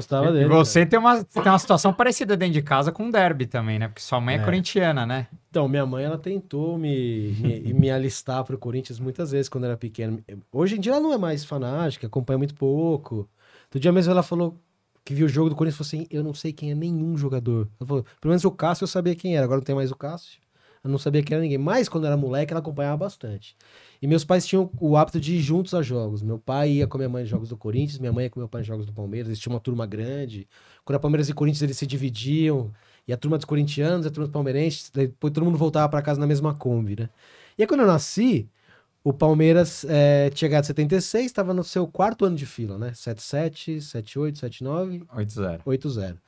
gostava dele. Você né? tem uma, tem uma situação parecida dentro de casa com o derby também, né? Porque sua mãe é, é. corintiana, né? Então, minha mãe, ela tentou me, me, me alistar para o Corinthians muitas vezes quando era pequena. Hoje em dia ela não é mais fanática, acompanha muito pouco. Todo dia mesmo ela falou que viu o jogo do Corinthians e falou assim: Eu não sei quem é nenhum jogador. Ela falou, pelo menos o Cássio eu sabia quem era, agora não tem mais o Cássio não sabia quem era ninguém. Mas quando era moleque, ela acompanhava bastante. E meus pais tinham o hábito de ir juntos a jogos. Meu pai ia com minha mãe em jogos do Corinthians, minha mãe ia com meu pai em jogos do Palmeiras. Eles tinham uma turma grande. Quando era Palmeiras e Corinthians, eles se dividiam. E a turma dos corintianos, a turma dos palmeirenses. Depois todo mundo voltava para casa na mesma Kombi, né? E aí quando eu nasci, o Palmeiras é, tinha ganhado 76, estava no seu quarto ano de fila, né? 77, 78, 79. 80. 80.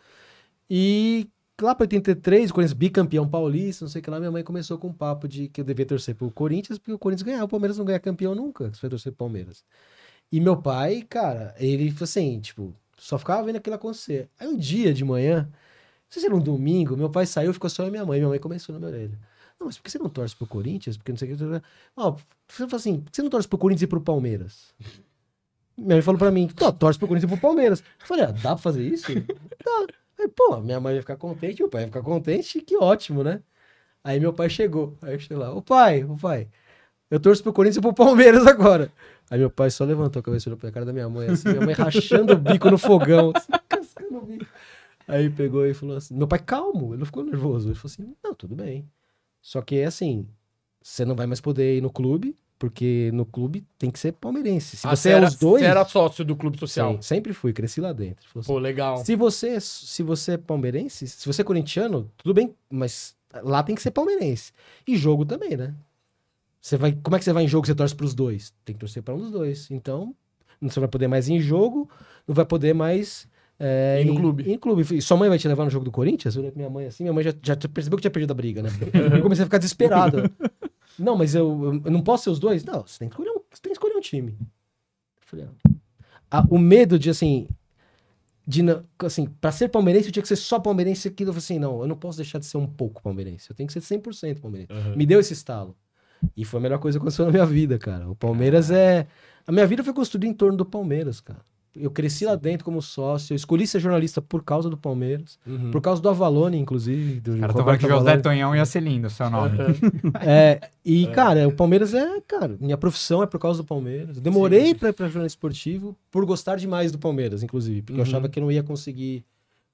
E lá para 83, o Corinthians bicampeão paulista, não sei o que lá, minha mãe começou com um papo de que eu devia torcer pro Corinthians, porque o Corinthians ganhava, o Palmeiras não ganha campeão nunca, se foi torcer pro Palmeiras. E meu pai, cara, ele falou assim, tipo, só ficava vendo aquilo acontecer. Aí um dia de manhã, não sei se era um domingo, meu pai saiu, ficou só eu e minha mãe, minha mãe começou na minha orelha. Não, mas por que você não torce pro Corinthians? Porque não sei o que. Ó, você falou assim, por que você não torce pro Corinthians e pro Palmeiras? Minha mãe falou pra mim, torce pro Corinthians e pro Palmeiras. Eu falei, ah, dá pra fazer isso? dá pô, minha mãe vai ficar contente, o pai vai ficar contente, que ótimo, né? Aí meu pai chegou, aí eu cheguei lá, ô pai, ô pai, eu torço pro Corinthians e pro Palmeiras agora. Aí meu pai só levantou a cabeça olhou pra cara da minha mãe, assim, minha mãe rachando o bico no fogão, assim, cascando o bico. Aí pegou e falou assim, meu pai calmo, ele não ficou nervoso, ele falou assim, não, tudo bem. Só que é assim, você não vai mais poder ir no clube, porque no clube tem que ser palmeirense. Se ah, você, você é era, é os dois. Você era sócio do clube social. Sim, sempre fui, cresci lá dentro. Assim, Pô, legal. Se você, é se você é palmeirense, se você é corintiano, tudo bem, mas lá tem que ser palmeirense. E jogo também, né? Você vai, como é que você vai em jogo? Você torce para os dois? Tem que torcer para um dos dois. Então, você vai poder mais ir em jogo, não vai poder mais é, no em, clube. Em clube. E sua mãe vai te levar no jogo do Corinthians? Eu olhei pra minha mãe assim, minha mãe já, já percebeu que tinha perdido a briga, né? Eu comecei a ficar desesperado. Não, mas eu, eu, não posso ser os dois? Não, você tem que escolher um, você tem que escolher um time. Eu falei, ah, ah o medo de, assim, de, assim, pra ser palmeirense, eu tinha que ser só palmeirense aquilo. Eu falei assim, não, eu não posso deixar de ser um pouco palmeirense. Eu tenho que ser 100% palmeirense. Uhum. Me deu esse estalo. E foi a melhor coisa que aconteceu na minha vida, cara. O Palmeiras é... A minha vida foi construída em torno do Palmeiras, cara. Eu cresci lá dentro como sócio, eu escolhi ser jornalista por causa do Palmeiras, uhum. por causa do Avalone, inclusive. Do cara, tomara que José Tonhão ia ser lindo o seu nome. É. é, e, é. cara, o Palmeiras é, cara, minha profissão é por causa do Palmeiras. Demorei para ir pra jornalismo esportivo por gostar demais do Palmeiras, inclusive, porque uhum. eu achava que não ia conseguir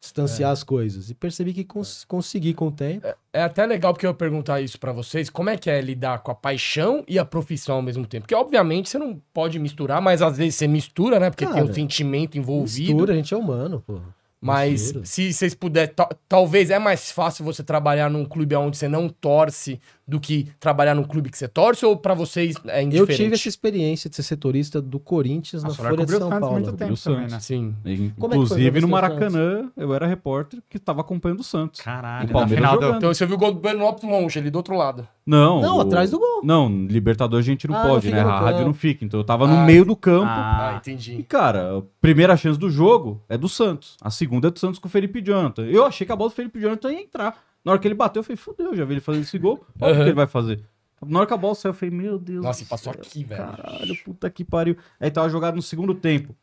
distanciar é. as coisas. E percebi que cons é. consegui com o tempo. É, é, até legal porque eu perguntar isso para vocês, como é que é lidar com a paixão e a profissão ao mesmo tempo? Porque, obviamente, você não pode misturar, mas às vezes você mistura, né? Porque Cara, tem um sentimento envolvido. Mistura, a gente é humano, pô. Mas se vocês puderem, talvez é mais fácil você trabalhar num clube onde você não torce do que trabalhar num clube que você torce ou para vocês é indiferente? Eu tive essa experiência de ser setorista do Corinthians na Folha de São Paulo. Muito tempo também, né? Sim. E, é inclusive no Maracanã, eu era repórter que estava acompanhando o Santos. Caralho. O Palmeiras final Então você viu o gol do Bernop longe, ali do outro lado. Não. Não, o... atrás do gol. Não, Libertadores a gente não ah, pode, não né? A rádio não fica. Então eu tava ah, no meio do campo. Ah, ah, entendi. E, cara, a primeira chance do jogo é do Santos. A segunda é do Santos com o Felipe Jonathan. Eu achei que a bola do Felipe Jonathan ia entrar. Na hora que ele bateu, eu falei, fudeu, já vi ele fazer esse gol. Olha uhum. o que ele vai fazer. Na hora que a bola saiu, eu falei, meu Deus. Nossa, passou céu, aqui, velho. Caralho, puta que pariu. Aí tava jogado no segundo tempo.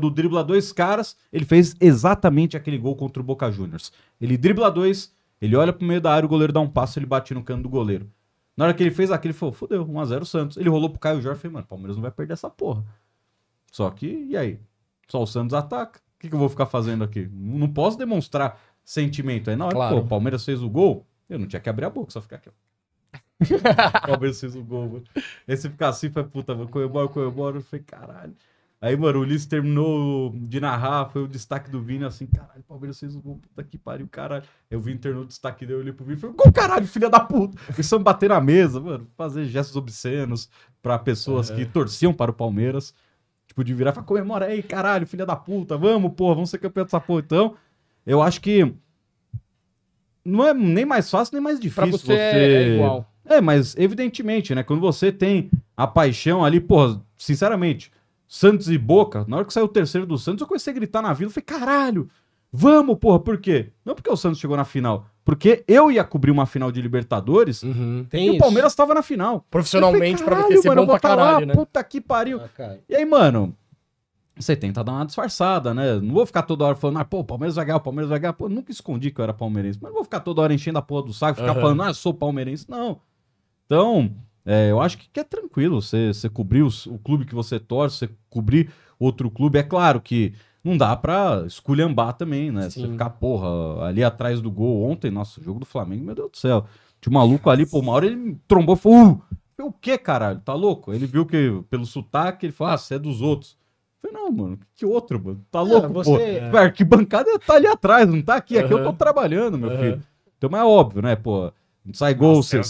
do dribla dois caras, ele fez exatamente aquele gol contra o Boca Juniors. Ele dribla dois, ele olha pro meio da área, o goleiro dá um passo, ele bate no cano do goleiro. Na hora que ele fez aquilo, ele falou, fudeu, 1x0 Santos. Ele rolou pro Caio Jorge e falou, mano, o Palmeiras não vai perder essa porra. Só que, e aí? Só o Santos ataca. O que, que eu vou ficar fazendo aqui? Não posso demonstrar sentimento. Aí na hora claro. que o Palmeiras fez o gol, eu não tinha que abrir a boca, só ficar aqui, ó. Palmeiras fez o gol, mano. Esse ficar assim, foi puta, mano, comemora, comemora. Eu falei, caralho. Aí, mano, o Ulisses terminou de narrar, foi o destaque do Vini, assim, caralho, Palmeiras fez o gol, puta que pariu, caralho. Eu o Vini o destaque dele, eu olhei pro Vini e falei, gol, caralho, filha da puta. Começamos a bater na mesa, mano, fazer gestos obscenos pra pessoas é. que torciam para o Palmeiras. Tipo, de virar e falar, comemora aí, caralho, filha da puta, vamos, porra, vamos ser campeão dessa porra, então. Eu acho que não é nem mais fácil nem mais difícil. Pra você, você... É, igual. É, mas evidentemente, né? Quando você tem a paixão ali, porra, sinceramente, Santos e Boca, na hora que saiu o terceiro do Santos, eu comecei a gritar na vila, eu falei, caralho, vamos, porra, por quê? Não porque o Santos chegou na final, porque eu ia cobrir uma final de Libertadores uhum, e isso. o Palmeiras estava na final. Profissionalmente, para pra você ser mano, bom pra tá caralho, lá, né? Puta que pariu. Ah, e aí, mano, você tenta dar uma disfarçada, né? Não vou ficar toda hora falando, ah, pô, o Palmeiras vai ganhar, o Palmeiras vai ganhar. Pô, eu nunca escondi que eu era palmeirense, mas não vou ficar toda hora enchendo a porra do saco, ficar uhum. falando, ah, eu sou palmeirense. Não. Então, é, eu acho que, é tranquilo você, você cobrir os, o clube que você torce, você cobrir outro clube. É claro que não dá pra esculhambar também, né? Sim. Você ficar, porra, ali atrás do gol. Ontem, nossa, o jogo do Flamengo, meu Deus do céu. Tinha um maluco ali, pô, uma hora ele me trombou e falou, uh, o que, caralho? Tá louco? Ele viu que, pelo sotaque, ele falou, ah, você é dos outros. Não, mano, que outro, mano? Tá louco, é, você... pô? É. Arquibancada tá ali atrás, não tá aqui. Aqui uhum. eu tô trabalhando, meu uhum. filho. Então é óbvio, né, pô? Não sai gol, você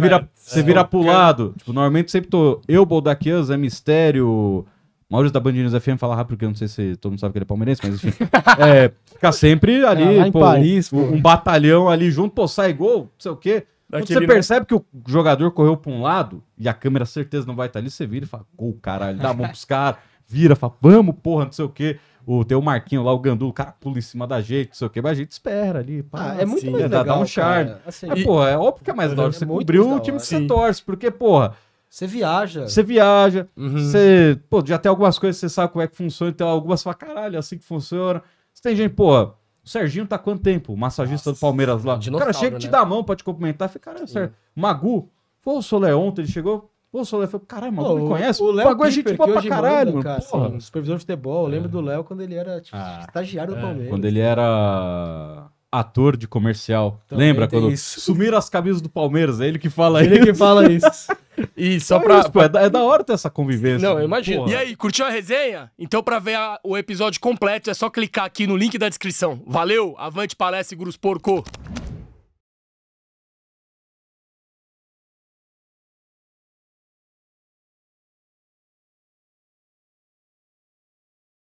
vira, cê vira né, pro lado. Tipo, normalmente sempre tô eu, Boldaquian, é Mistério... Maurício da Bandinha News FM fala rápido, porque eu não sei se todo mundo sabe que ele é palmeirense, mas enfim. é, fica sempre ali, é, pô, Paris, um, um, batalhão ali junto, pô, sai gol, não sei o quê. Quando você percebe que o jogador correu pra um lado e a câmera certeza não vai estar tá ali, você vira e fala, gol, caralho, dá a mão pros caras vira, fala, vamos, porra, não sei o quê. O, tem o Marquinho lá, o Gandu, o cara pula em cima da gente, não sei o quê, mas a gente espera ali. Pá, ah, é muito sim, é, legal, dá, um charme. Assim, é, e... porra, é óbvio que é mais uhum. da hora. É você é o time que você torce, porque, porra, você viaja. Você viaja. Uhum. Você, pô, já tem algumas coisas que você sabe como é que funciona, então algumas fala, caralho, é assim que funciona. Você tem gente, pô, o Serginho tá quanto tempo? O massagista Nossa, do Palmeiras lá. O cara chega e né? te dá a mão pra te cumprimentar. Fica, caralho, é Sim. Magu, pô, o Soler ontem, ele chegou, Pô, o Léo falou, caralho, mano, me conhece? O Léo Pagou a gente boa pra caralho, manda, cara, porra. Assim, supervisor de futebol, eu lembro é. do Léo quando ele era tipo, ah, estagiário é. do Palmeiras. Quando ele era ator de comercial. Também Lembra quando isso. sumiram as camisas do Palmeiras? É ele que fala ele isso. Ele que fala isso. E só é pra. Isso, pô, é, da, é, da, hora ter essa convivência. Não, né? eu imagino. E aí, curtiu a resenha? Então, pra ver a, o episódio completo, é só clicar aqui no link da descrição. Valeu, avante palestra e Porco!